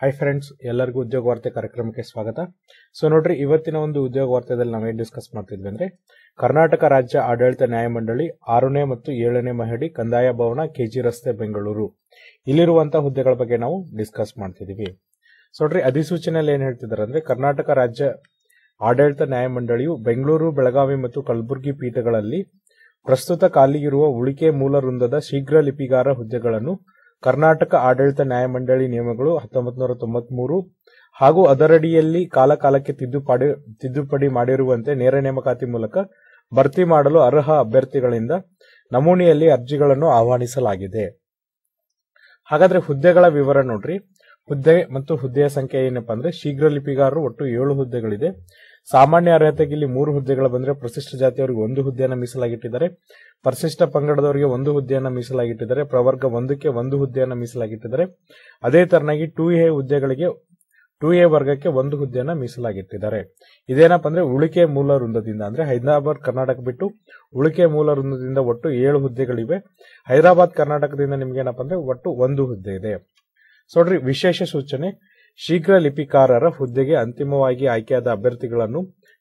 hi friends ಎಲ್ಲರಿಗೂ ಉದ್ಯೋಗ ವಾರ್ತೆ ಕಾರ್ಯಕ್ರಮಕ್ಕೆ ಸ್ವಾಗತ ಸೊ ನೋಡ್ರಿ ಇವತ್ತಿನ ಒಂದು ಉದ್ಯೋಗ ವಾರ್ತೆಯಲ್ಲಿ ನಾವೇನು ಡಿಸ್ಕಸ್ ಮಾಡ್ತಿದ್ವಿ ಅಂದರೆ ಕರ್ನಾಟಕ ರಾಜ್ಯ ಆಡಳಿತ ನ್ಯಾಯಮಂಡಳಿ ಆರನೇ ಮತ್ತು ಏಳನೇ ಮಹಡಿ ಕಂದಾಯ ಭವನ ಕೆಜಿ ರಸ್ತೆ ಬೆಂಗಳೂರು ಇಲ್ಲಿರುವಂತಹ ಹುದ್ದೆಗಳ ಬಗ್ಗೆ ನಾವು ಡಿಸ್ಕಸ್ ಮಾಡ್ತಿದ್ದೀವಿ ಸೊ ನೋಡ್ರಿ ಅಧಿಸೂಚನೆಯಲ್ಲಿ ಏನು ಹೇಳ್ತಿದ್ದಾರೆ ಅಂದರೆ ಕರ್ನಾಟಕ ರಾಜ್ಯ ಆಡಳಿತ ನ್ಯಾಯಮಂಡಳಿಯು ಬೆಂಗಳೂರು ಬೆಳಗಾವಿ ಮತ್ತು ಕಲಬುರಗಿ ಪೀಠಗಳಲ್ಲಿ ಪ್ರಸ್ತುತ ಖಾಲಿ ಇರುವ ಉಳಿಕೆ ಮೂಲ ವೃಂದದ ಶೀಘ್ರ ಲಿಪಿಗಾರ ಹುದ್ದೆಗಳನ್ನು ಕರ್ನಾಟಕ ಆಡಳಿತ ನ್ಯಾಯಮಂಡಳಿ ನಿಯಮಗಳು ಹತ್ತೊಂಬತ್ತು ಹಾಗೂ ಅದರಡಿಯಲ್ಲಿ ಕಾಲಕಾಲಕ್ಕೆ ತಿದ್ದುಪಡಿ ತಿದ್ದುಪಡಿ ಮಾಡಿರುವಂತೆ ನೇರ ನೇಮಕಾತಿ ಮೂಲಕ ಭರ್ತಿ ಮಾಡಲು ಅರ್ಹ ಅಭ್ಯರ್ಥಿಗಳಿಂದ ನಮೂನೆಯಲ್ಲಿ ಅರ್ಜಿಗಳನ್ನು ಆಹ್ವಾನಿಸಲಾಗಿದೆ ಹಾಗಾದ್ರೆ ಹುದ್ದೆಗಳ ವಿವರ ನೋಡ್ರಿ ಹುದ್ದೆ ಮತ್ತು ಹುದ್ದೆಯ ಸಂಖ್ಯೆ ಏನಪ್ಪಾ ಅಂದ್ರೆ ಶೀಘ್ರ ಲಿಪಿಗಾರರು ಒಟ್ಟು ಏಳು ಹುದ್ದೆಗಳಿದೆ ಸಾಮಾನ್ಯ ಅರ್ಹತೆಗೆ ಇಲ್ಲಿ ಮೂರು ಹುದ್ದೆಗಳು ಬಂದರೆ ಪರಿಶಿಷ್ಟ ಜಾತಿಯವರಿಗೆ ಒಂದು ಹುದ್ದೆಯನ್ನು ಮೀಸಲಾಗಿಟ್ಟಿದ್ದಾರೆ ಪರಿಶಿಷ್ಟ ಪಂಗಡದವರಿಗೆ ಒಂದು ಹುದ್ದೆಯನ್ನು ಮೀಸಲಾಗಿಟ್ಟಿದ್ದಾರೆ ಪ್ರವರ್ಗ ಒಂದಕ್ಕೆ ಒಂದು ಹುದ್ದೆಯನ್ನು ಮೀಸಲಾಗಿಟ್ಟಿದ್ದಾರೆ ಅದೇ ತರನಾಗಿ ಟು ಎ ಹುದ್ದೆಗಳಿಗೆ ಟು ಎ ವರ್ಗಕ್ಕೆ ಒಂದು ಹುದ್ದೆಯನ್ನು ಮೀಸಲಾಗಿಟ್ಟಿದ್ದಾರೆ ಇದೇನಪ್ಪ ಅಂದ್ರೆ ಉಳಿಕೆ ಮೂಲ ವೃಂದದಿಂದ ಅಂದ್ರೆ ಹೈದರಾಬಾದ್ ಕರ್ನಾಟಕ ಬಿಟ್ಟು ಉಳಿಕೆ ಮೂಲ ವೃಂದದಿಂದ ಒಟ್ಟು ಏಳು ಹುದ್ದೆಗಳಿವೆ ಹೈದರಾಬಾದ್ ಕರ್ನಾಟಕದಿಂದ ನಿಮ್ಗೆ ಏನಪ್ಪ ಅಂದ್ರೆ ಒಟ್ಟು ಒಂದು ಹುದ್ದೆ ಇದೆ ನೋಡ್ರಿ ವಿಶೇಷ ಸೂಚನೆ ಶೀಘ್ರ ಲಿಪಿಕಾರರ ಹುದ್ದೆಗೆ ಅಂತಿಮವಾಗಿ ಆಯ್ಕೆಯಾದ ಅಭ್ಯರ್ಥಿಗಳನ್ನು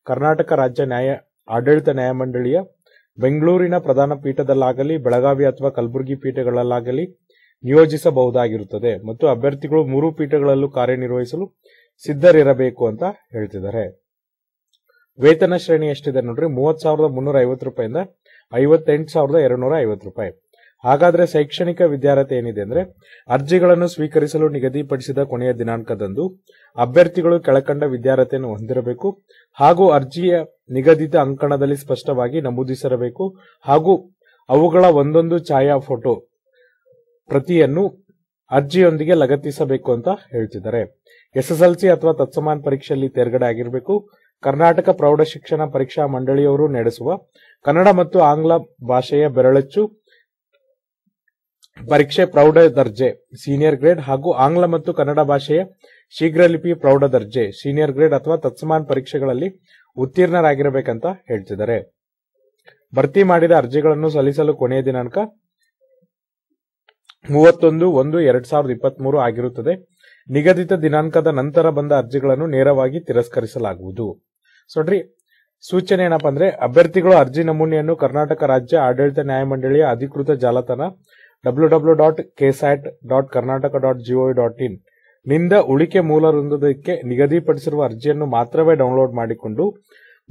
ಕರ್ನಾಟಕ ರಾಜ್ಯ ನ್ಯಾಯ ಆಡಳಿತ ನ್ಯಾಯಮಂಡಳಿಯ ಬೆಂಗಳೂರಿನ ಪ್ರಧಾನ ಪೀಠದಲ್ಲಾಗಲಿ ಬೆಳಗಾವಿ ಅಥವಾ ಕಲಬುರಗಿ ಪೀಠಗಳಲ್ಲಾಗಲಿ ನಿಯೋಜಿಸಬಹುದಾಗಿರುತ್ತದೆ ಮತ್ತು ಅಭ್ಯರ್ಥಿಗಳು ಮೂರು ಪೀಠಗಳಲ್ಲೂ ಕಾರ್ಯನಿರ್ವಹಿಸಲು ಸಿದ್ಧರಿರಬೇಕು ಅಂತ ಹೇಳ್ತಿದ್ದಾರೆ ವೇತನ ಶ್ರೇಣಿ ಎಷ್ಟಿದೆ ನೋಡ್ರಿ ಮೂವತ್ತು ಸಾವಿರದ ಮುನ್ನೂರ ಐವತ್ತು ರೂಪಾಯಿಂದ ಐವತ್ತೆಂಟು ಸಾವಿರದ ಎರಡುನೂರ ಐವತ್ತು ರೂಪಾಯಿ ಹಾಗಾದರೆ ಶೈಕ್ಷಣಿಕ ವಿದ್ಯಾರ್ಹತೆ ಏನಿದೆ ಅಂದರೆ ಅರ್ಜಿಗಳನ್ನು ಸ್ವೀಕರಿಸಲು ನಿಗದಿಪಡಿಸಿದ ಕೊನೆಯ ದಿನಾಂಕದಂದು ಅಭ್ಯರ್ಥಿಗಳು ಕೆಳಕಂಡ ವಿದ್ಯಾರ್ಹತೆಯನ್ನು ಹೊಂದಿರಬೇಕು ಹಾಗೂ ಅರ್ಜಿಯ ನಿಗದಿತ ಅಂಕಣದಲ್ಲಿ ಸ್ಪಷ್ಟವಾಗಿ ನಮೂದಿಸಿರಬೇಕು ಹಾಗೂ ಅವುಗಳ ಒಂದೊಂದು ಛಾಯಾ ಫೋಟೋ ಪ್ರತಿಯನ್ನು ಅರ್ಜಿಯೊಂದಿಗೆ ಲಗತ್ತಿಸಬೇಕು ಅಂತ ಹೇಳ್ತಿದ್ದಾರೆ ಎಸ್ಎಸ್ಎಲ್ಸಿ ಅಥವಾ ತತ್ಸಮಾನ್ ಪರೀಕ್ಷೆಯಲ್ಲಿ ತೇರ್ಗಡೆ ಆಗಿರಬೇಕು ಕರ್ನಾಟಕ ಪ್ರೌಢಶಿಕ್ಷಣ ಪರೀಕ್ಷಾ ಮಂಡಳಿಯವರು ನಡೆಸುವ ಕನ್ನಡ ಮತ್ತು ಆಂಗ್ಲ ಭಾಷೆಯ ಬೆರಳಚ್ಚು ಪರೀಕ್ಷೆ ಪ್ರೌಢ ದರ್ಜೆ ಸೀನಿಯರ್ ಗ್ರೇಡ್ ಹಾಗೂ ಆಂಗ್ಲ ಮತ್ತು ಕನ್ನಡ ಭಾಷೆಯ ಶೀಘ್ರಲಿಪಿ ಪ್ರೌಢ ದರ್ಜೆ ಸೀನಿಯರ್ ಗ್ರೇಡ್ ಅಥವಾ ತತ್ಸಮಾನ್ ಪರೀಕ್ಷೆಗಳಲ್ಲಿ ಉತ್ತೀರ್ಣರಾಗಿರಬೇಕಂತ ಹೇಳ್ತಿದ್ದಾರೆ ಭರ್ತಿ ಮಾಡಿದ ಅರ್ಜಿಗಳನ್ನು ಸಲ್ಲಿಸಲು ಕೊನೆಯ ದಿನಾಂಕ ಮೂವತ್ತೊಂದು ಒಂದು ಎರಡ್ ಸಾವಿರದ ಇಪ್ಪತ್ತ್ ಮೂರು ಆಗಿರುತ್ತದೆ ನಿಗದಿತ ದಿನಾಂಕದ ನಂತರ ಬಂದ ಅರ್ಜಿಗಳನ್ನು ನೇರವಾಗಿ ತಿರಸ್ಕರಿಸಲಾಗುವುದು ನೋಡ್ರಿ ಸೂಚನೆ ಏನಪ್ಪಾ ಅಂದ್ರೆ ಅಭ್ಯರ್ಥಿಗಳು ಅರ್ಜಿ ನಮೂನೆಯನ್ನು ಕರ್ನಾಟಕ ರಾಜ್ಯ ಆಡಳಿತ ನ್ಯಾಯಮಂಡಳಿಯ ಅಧಿಕೃತ ಜಾಲತಾಣ www.ksat.karnataka.gov.in ನಿಂದ ಉಳಿಕೆ ಮೂಲ ವೃಂದದಕ್ಕೆ ನಿಗದಿಪಡಿಸಿರುವ ಅರ್ಜಿಯನ್ನು ಮಾತ್ರವೇ ಡೌನ್ಲೋಡ್ ಮಾಡಿಕೊಂಡು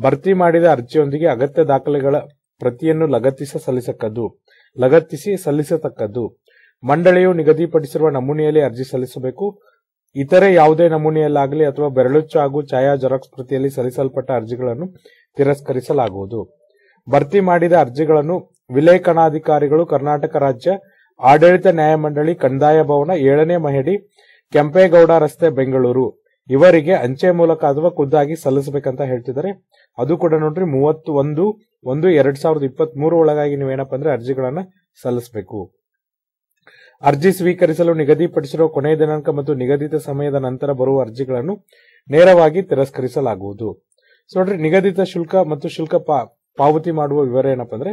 ಭರ್ತಿ ಮಾಡಿದ ಅರ್ಜಿಯೊಂದಿಗೆ ಅಗತ್ಯ ದಾಖಲೆಗಳ ಪ್ರತಿಯನ್ನು ಲಗತ್ತಿಸ ಸಲ್ಲಿಸಕ್ಕದ್ದು ಲಗತ್ತಿಸಿ ಸಲ್ಲಿಸತಕ್ಕದ್ದು ಮಂಡಳಿಯು ನಿಗದಿಪಡಿಸಿರುವ ನಮೂನೆಯಲ್ಲಿ ಅರ್ಜಿ ಸಲ್ಲಿಸಬೇಕು ಇತರೆ ಯಾವುದೇ ನಮೂನೆಯಲ್ಲಾಗಲಿ ಅಥವಾ ಬೆರಳುಚ್ಚು ಹಾಗೂ ಛಾಯಾ ಜೆರಾಕ್ಸ್ ಪ್ರತಿಯಲ್ಲಿ ಸಲ್ಲಿಸಲ್ಪಟ್ಟ ಅರ್ಜಿಗಳನ್ನು ತಿರಸ್ಕರಿಸಲಾಗುವುದು ಭರ್ತಿ ಮಾಡಿದ ಅರ್ಜಿಗಳನ್ನು ವಿಲೇಖನಾಧಿಕಾರಿಗಳು ಕರ್ನಾಟಕ ರಾಜ್ಯ ಆಡಳಿತ ನ್ಯಾಯಮಂಡಳಿ ಕಂದಾಯ ಭವನ ಏಳನೇ ಮಹಡಿ ಕೆಂಪೇಗೌಡ ರಸ್ತೆ ಬೆಂಗಳೂರು ಇವರಿಗೆ ಅಂಚೆ ಮೂಲಕ ಅಥವಾ ಖುದ್ದಾಗಿ ಸಲ್ಲಿಸಬೇಕಂತ ಹೇಳ್ತಿದ್ದಾರೆ ಅದು ಕೂಡ ನೋಡ್ರಿ ಮೂವತ್ತು ಒಂದು ಒಂದು ಎರಡ್ ಸಾವಿರದ ಇಪ್ಪತ್ತ್ ಮೂರು ಒಳಗಾಗಿ ನೀವೇನಪ್ಪ ಅಂದ್ರೆ ಅರ್ಜಿಗಳನ್ನ ಸಲ್ಲಿಸಬೇಕು ಅರ್ಜಿ ಸ್ವೀಕರಿಸಲು ನಿಗದಿಪಡಿಸಿರುವ ಕೊನೆಯ ದಿನಾಂಕ ಮತ್ತು ನಿಗದಿತ ಸಮಯದ ನಂತರ ಬರುವ ಅರ್ಜಿಗಳನ್ನು ನೇರವಾಗಿ ತಿರಸ್ಕರಿಸಲಾಗುವುದು ಸೊ ನೋಡ್ರಿ ನಿಗದಿತ ಶುಲ್ಕ ಮತ್ತು ಶುಲ್ಕ ಪಾವತಿ ಮಾಡುವ ವಿವರ ಏನಪ್ಪ ಅಂದ್ರೆ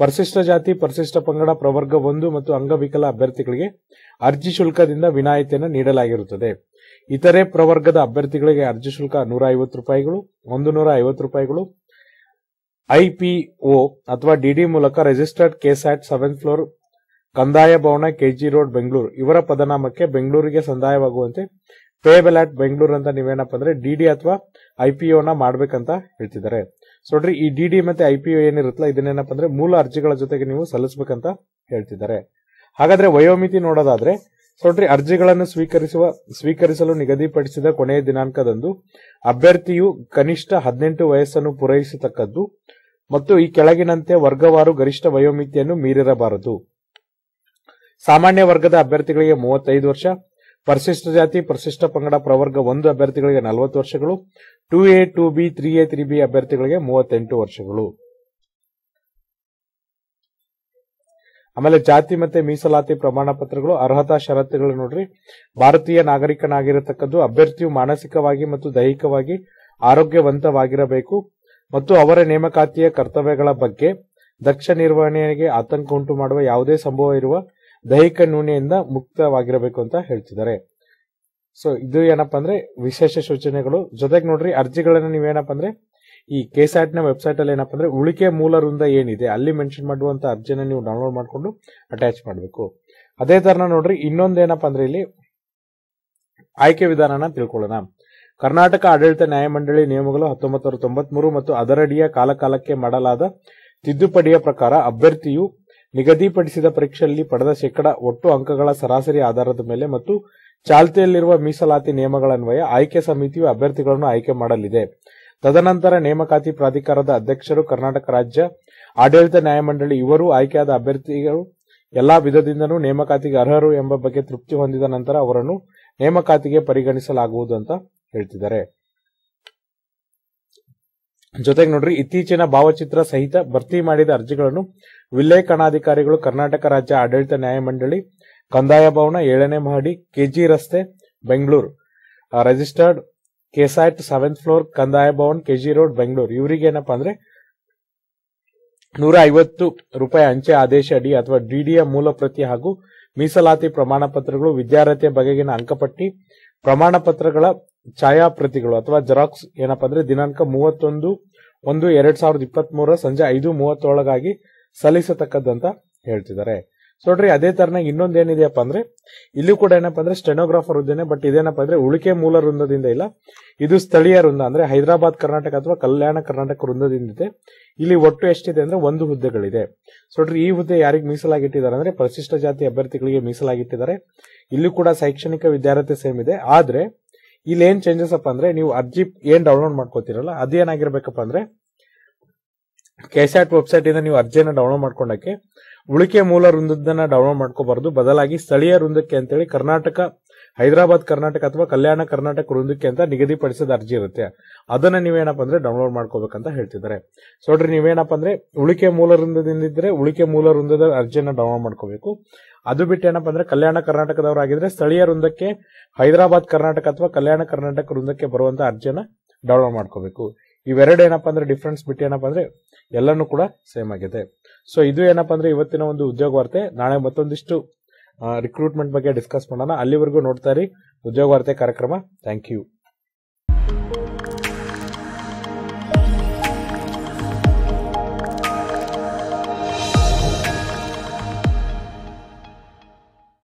ಪರಿಶಿಷ್ಟ ಜಾತಿ ಪರಿಶಿಷ್ಟ ಪಂಗಡ ಪ್ರವರ್ಗ ಒಂದು ಮತ್ತು ಅಂಗವಿಕಲ ಅಭ್ಯರ್ಥಿಗಳಿಗೆ ಅರ್ಜಿ ಶುಲ್ಕದಿಂದ ವಿನಾಯಿತಿಯನ್ನು ನೀಡಲಾಗಿರುತ್ತದೆ ಇತರೆ ಪ್ರವರ್ಗದ ಅಭ್ಯರ್ಥಿಗಳಿಗೆ ಅರ್ಜಿ ಶುಲ್ಕ ನೂರ ಐವತ್ತು ರೂಪಾಯಿಗಳು ಒಂದು ನೂರ ಐವತ್ತು ರೂಪಾಯಿಗಳು ಐಪಿಒ ಅಥವಾ ಡಿಡಿ ಮೂಲಕ ರಿಜಿಸ್ಟರ್ಡ್ ಕೆಸ್ಯಾಟ್ ಸೆವೆಂತ್ ಫ್ಲೋರ್ ಕಂದಾಯ ಭವನ ಕೆಜಿ ರೋಡ್ ಬೆಂಗಳೂರು ಇವರ ಪದನಾಮಕ್ಕೆ ಬೆಂಗಳೂರಿಗೆ ಸಂದಾಯವಾಗುವಂತೆ ಪೇಬಲ್ ಆಟ್ ಬೆಂಗಳೂರು ಅಂತ ನೀವೇನಪ್ಪ ಅಂದ್ರೆ ಡಿಡಿ ಅಥವಾ ಐಪಿಒನ ಮಾಡಬೇಕಂತ ಹೇಳ್ತಿದ್ದಾರೆ ಸೊ ನೋಡ್ರಿ ಈ ಡಿ ಡಿ ಮತ್ತೆ ಐ ಪಿ ಏನಿರುತ್ತಲ್ಲ ಇದನ್ನೇನಪ್ಪ ಅಂದ್ರೆ ಮೂಲ ಅರ್ಜಿಗಳ ಜೊತೆಗೆ ನೀವು ಸಲ್ಲಿಸಬೇಕಂತ ಹೇಳ್ತಿದ್ದಾರೆ ಹಾಗಾದ್ರೆ ವಯೋಮಿತಿ ನೋಡೋದಾದ್ರೆ ನೋಡ್ರಿ ಅರ್ಜಿಗಳನ್ನು ಸ್ವೀಕರಿಸುವ ಸ್ವೀಕರಿಸಲು ನಿಗದಿಪಡಿಸಿದ ಕೊನೆಯ ದಿನಾಂಕದಂದು ಅಭ್ಯರ್ಥಿಯು ಕನಿಷ್ಠ ಹದಿನೆಂಟು ವಯಸ್ಸನ್ನು ಪೂರೈಸತಕ್ಕದ್ದು ಮತ್ತು ಈ ಕೆಳಗಿನಂತೆ ವರ್ಗವಾರು ಗರಿಷ್ಠ ವಯೋಮಿತಿಯನ್ನು ಮೀರಿರಬಾರದು ಸಾಮಾನ್ಯ ವರ್ಗದ ಅಭ್ಯರ್ಥಿಗಳಿಗೆ ಮೂವತ್ತೈದು ವರ್ಷ ಪರಿಶಿಷ್ಟ ಜಾತಿ ಪರಿಶಿಷ್ಟ ಪಂಗಡ ಪ್ರವರ್ಗ ಒಂದು ಅಭ್ಯರ್ಥಿಗಳಿಗೆ ನಲವತ್ತು ವರ್ಷಗಳು two A two B three A three B ಅಭ್ಯರ್ಥಿಗಳಿಗೆ ಮೂವತ್ತೆಂಟು ವರ್ಷಗಳು ಆಮೇಲೆ ಜಾತಿ ಮತ್ತೆ ಮೀಸಲಾತಿ ಪ್ರಮಾಣ ಪತ್ರಗಳು ಅರ್ಹತಾ ಷರತ್ತುಗಳು ನೋಡ್ರಿ ಭಾರತೀಯ ನಾಗರಿಕನಾಗಿರತಕ್ಕದ್ದು ಅಭ್ಯರ್ಥಿಯು ಮಾನಸಿಕವಾಗಿ ಮತ್ತು ದೈಹಿಕವಾಗಿ ಆರೋಗ್ಯವಂತವಾಗಿರಬೇಕು ಮತ್ತು ಅವರ ನೇಮಕಾತಿಯ ಕರ್ತವ್ಯಗಳ ಬಗ್ಗೆ ದಕ್ಷ ನಿರ್ವಹಣೆಗೆ ಆತಂಕ ಉಂಟು ಮಾಡುವ ಯಾವುದೇ ಸಂಭವ ಇರುವ ದೈಹಿಕ ನೂನೆಯಿಂದ ಮುಕ್ತವಾಗಿರಬೇಕು ಅಂತ ಹೇಳ್ತಿದ್ದಾರೆ ಸೊ ಇದು ಏನಪ್ಪ ಅಂದ್ರೆ ವಿಶೇಷ ಸೂಚನೆಗಳು ಜೊತೆಗೆ ನೋಡ್ರಿ ಅರ್ಜಿಗಳನ್ನ ನೀವೇನಪ್ಪ ಅಂದ್ರೆ ಈ ಕೆಸಾಟ್ ನ ವೆಬ್ಸೈಟ್ ಅಲ್ಲಿ ಏನಪ್ಪ ಅಂದ್ರೆ ಉಳಿಕೆ ಮೂಲ ವೃಂದ ಏನಿದೆ ಅಲ್ಲಿ ಮೆನ್ಷನ್ ಮಾಡುವಂತ ಅರ್ಜಿನ ನೀವು ಡೌನ್ಲೋಡ್ ಮಾಡಿಕೊಂಡು ಅಟ್ಯಾಚ್ ಮಾಡಬೇಕು ಅದೇ ತರನ ನೋಡ್ರಿ ಇನ್ನೊಂದು ಏನಪ್ಪ ಅಂದ್ರೆ ಇಲ್ಲಿ ಆಯ್ಕೆ ವಿಧಾನನ ತಿಳ್ಕೊಳ್ಳೋಣ ಕರ್ನಾಟಕ ಆಡಳಿತ ನ್ಯಾಯಮಂಡಳಿ ನಿಯಮಗಳು ಹತ್ತೊಂಬತ್ತು ಮತ್ತು ಅದರಡಿಯ ಕಾಲಕಾಲಕ್ಕೆ ಮಾಡಲಾದ ತಿದ್ದುಪಡಿಯ ಪ್ರಕಾರ ಅಭ್ಯರ್ಥಿಯು ನಿಗದಿಪಡಿಸಿದ ಪರೀಕ್ಷೆಯಲ್ಲಿ ಪಡೆದ ಶೇಕಡಾ ಒಟ್ಟು ಅಂಕಗಳ ಸರಾಸರಿ ಆಧಾರದ ಮೇಲೆ ಮತ್ತು ಚಾಲ್ತಿಯಲ್ಲಿರುವ ಮೀಸಲಾತಿ ನಿಯಮಗಳನ್ವಯ ಆಯ್ಕೆ ಸಮಿತಿಯು ಅಭ್ಯರ್ಥಿಗಳನ್ನು ಆಯ್ಕೆ ಮಾಡಲಿದೆ ತದನಂತರ ನೇಮಕಾತಿ ಪ್ರಾಧಿಕಾರದ ಅಧ್ಯಕ್ಷರು ಕರ್ನಾಟಕ ರಾಜ್ಯ ಆಡಳಿತ ನ್ಯಾಯಮಂಡಳಿ ಇವರು ಆಯ್ಕೆಯಾದ ಅಭ್ಯರ್ಥಿಗಳು ಎಲ್ಲಾ ವಿಧದಿಂದಲೂ ನೇಮಕಾತಿಗೆ ಅರ್ಹರು ಎಂಬ ಬಗ್ಗೆ ತೃಪ್ತಿ ಹೊಂದಿದ ನಂತರ ಅವರನ್ನು ನೇಮಕಾತಿಗೆ ಪರಿಗಣಿಸಲಾಗುವುದು ಅಂತ ಹೇಳ್ತಿದ್ದಾರೆ ಜೊತೆಗೆ ನೋಡ್ರಿ ಇತ್ತೀಚಿನ ಭಾವಚಿತ್ರ ಸಹಿತ ಭರ್ತಿ ಮಾಡಿದ ಅರ್ಜಿಗಳನ್ನು ವಿಲೇಖಾಣಾಧಿಕಾರಿಗಳು ಕರ್ನಾಟಕ ರಾಜ್ಯ ಆಡಳಿತ ನ್ಯಾಯಮಂಡಳಿ ಕಂದಾಯ ಭವನ ಏಳನೇ ಮಹಡಿ ಕೆಜಿ ರಸ್ತೆ Bengaluru registered KSAT seventh floor Kandaya Bhavan KG road Bengaluru ಇವರಿಗೆ ಏನಪ್ಪಾ ಅಂದ್ರೆ ನೂರ ಐವತ್ತು ರೂಪಾಯಿ ಅಂಚೆ ಆದೇಶ ಅಡಿ ಅಥವಾ ಡಿಡಿಯ ಮೂಲ ಪ್ರತಿ ಹಾಗೂ ಮೀಸಲಾತಿ ಪ್ರಮಾಣ ಪತ್ರಗಳು ವಿದ್ಯಾರ್ಥಿಯ ಬಗೆಗಿನ ಅಂಕಪಟ್ಟಿ ಪ್ರಮಾಣ ಪತ್ರಗಳ ಛಾಯಾಪ್ರತಿಗಳು ಅಥವಾ ಜೆರಾಕ್ಸ್ ಏನಪ್ಪಾ ಅಂದ್ರೆ ದಿನಾಂಕ ಮೂವತ್ತೊಂದು ಒಂದು ಎರಡ್ ಸಾವಿರದ ಇಪ್ಪತ್ತ್ ಮೂರರ ಸಂಜೆ ಐದು ಮೂವತ್ತೊಳಗಾಗಿ ಸಲ್ಲಿಸತಕ್ಕದ್ದಂತ ಹೇಳ್ತಿದ್ದಾರೆ ಸೊ ನೋಡ್ರಿ ಅದೇ ತರನಾಗಿ ಇನ್ನೊಂದೇನಿದೆಯಪ್ಪ ಅಂದ್ರೆ ಇಲ್ಲೂ ಕೂಡ ಏನಪ್ಪ ಅಂದ್ರೆ ಸ್ಟೆನೋಗ್ರಾಫರ್ ಹುದ್ದೆನೆ ಬಟ್ ಇದೇನಪ್ಪ ಅಂದ್ರೆ ಉಳಿಕೆ ಮೂಲ ವೃಂದದಿಂದ ಇಲ್ಲ ಇದು ಸ್ಥಳೀಯ ವೃಂದ ಅಂದ್ರೆ ಹೈದರಾಬಾದ್ ಕರ್ನಾಟಕ ಅಥವಾ ಕಲ್ಯಾಣ ಕರ್ನಾಟಕ ವೃಂದದಿಂದ ಇದೆ ಇಲ್ಲಿ ಒಟ್ಟು ಎಷ್ಟಿದೆ ಅಂದ್ರೆ ಒಂದು ಹುದ್ದೆಗಳಿದೆ ಸೊ ನೋಡ್ರಿ ಈ ಹುದ್ದೆ ಯಾರಿಗೆ ಮೀಸಲಾಗಿಟ್ಟಿದ್ದಾರೆ ಅಂದ್ರೆ ಪರಿಶಿಷ್ಟ ಜಾತಿ ಅಭ್ಯರ್ಥಿಗಳಿಗೆ ಮೀಸಲಾಗಿಟ್ಟಿದ್ದಾರೆ ಇಲ್ಲೂ ಕೂಡ ಶೈಕ್ಷಣಿಕ ವಿದ್ಯಾರ್ಥಿ ಸೇಮ್ ಇದೆ ಆದ್ರೆ ಇಲ್ಲಿ ಏನ್ ಚೇಂಜಸ್ ಅಪ್ಪ ಅಂದ್ರೆ ನೀವು ಅರ್ಜಿ ಏನ್ ಡೌನ್ಲೋಡ್ ಮಾಡ್ಕೋತಿರಲ್ಲ ಅದೇನಾಗಿರ್ಬೇಕಪ್ಪ ಅಂದ್ರೆ ಕೆಸ್ಯಾಟ್ ವೆಬ್ಸೈಟ್ ಇಂದ ನೀವು ಅರ್ಜಿಯನ್ನು ಡೌನ್ಲೋಡ್ ಮಾಡ್ಕೊಂಡಕ್ಕೆ ಉಳಿಕೆ ಮೂಲ ವೃಂದದನ್ನ ಡೌನ್ಲೋಡ್ ಮಾಡ್ಕೋಬಾರದು ಬದಲಾಗಿ ಸ್ಥಳೀಯ ವೃಂದಕ್ಕೆ ಅಂತೇಳಿ ಕರ್ನಾಟಕ ಹೈದರಾಬಾದ್ ಕರ್ನಾಟಕ ಅಥವಾ ಕಲ್ಯಾಣ ಕರ್ನಾಟಕ ವೃಂದಕ್ಕೆ ಅಂತ ನಿಗದಿಪಡಿಸಿದ ಅರ್ಜಿ ಇರುತ್ತೆ ಅದನ್ನ ನೀವೇನಪ್ಪ ಅಂದ್ರೆ ಡೌನ್ಲೋಡ್ ಮಾಡ್ಕೋಬೇಕಂತ ಹೇಳ್ತಿದ್ದಾರೆ ಸೊ ನೋಡ್ರಿ ನೀವೇನಪ್ಪ ಅಂದ್ರೆ ಉಳಿಕೆ ಮೂಲ ವೃಂದದಿಂದಿದ್ರೆ ಉಳಿಕೆ ಮೂಲ ವೃಂದದ ಅರ್ಜಿಯನ್ನು ಡೌನ್ಲೋಡ್ ಮಾಡ್ಕೋಬೇಕು ಅದು ಬಿಟ್ಟು ಏನಪ್ಪ ಅಂದ್ರೆ ಕಲ್ಯಾಣ ಕರ್ನಾಟಕದವರಾಗಿದ್ರೆ ಸ್ಥಳೀಯ ವೃಂದಕ್ಕೆ ಹೈದರಾಬಾದ್ ಕರ್ನಾಟಕ ಅಥವಾ ಕಲ್ಯಾಣ ಕರ್ನಾಟಕ ವೃಂದಕ್ಕೆ ಬರುವಂತ ಅರ್ಜಿಯನ್ನು ಡೌನ್ಲೋಡ್ ಮಾಡ್ಕೋಬೇಕು ಇವೆರಡು ಏನಪ್ಪ ಅಂದ್ರೆ ಡಿಫ್ರೆನ್ಸ್ ಬಿಟ್ಟು ಏನಪ್ಪ ಅಂದ್ರೆ ಎಲ್ಲನೂ ಕೂಡ ಸೇಮ್ ಆಗಿದೆ ಸೊ ಇದು ಏನಪ್ಪ ಅಂದ್ರೆ ಇವತ್ತಿನ ಒಂದು ಉದ್ಯೋಗ ವಾರ್ತೆ ನಾಳೆ ಮತ್ತೊಂದಿಷ್ಟು ರಿಕ್ರೂಟ್ಮೆಂಟ್ ಬಗ್ಗೆ ಡಿಸ್ಕಸ್ ಮಾಡೋಣ ಅಲ್ಲಿವರೆಗೂ ನೋಡ್ತಾ ಇರಿ ಉದ್ಯೋಗ ವಾರ್ತೆ ಕಾರ್ಯಕ್ರಮ ಥ್ಯಾಂಕ್ ಯು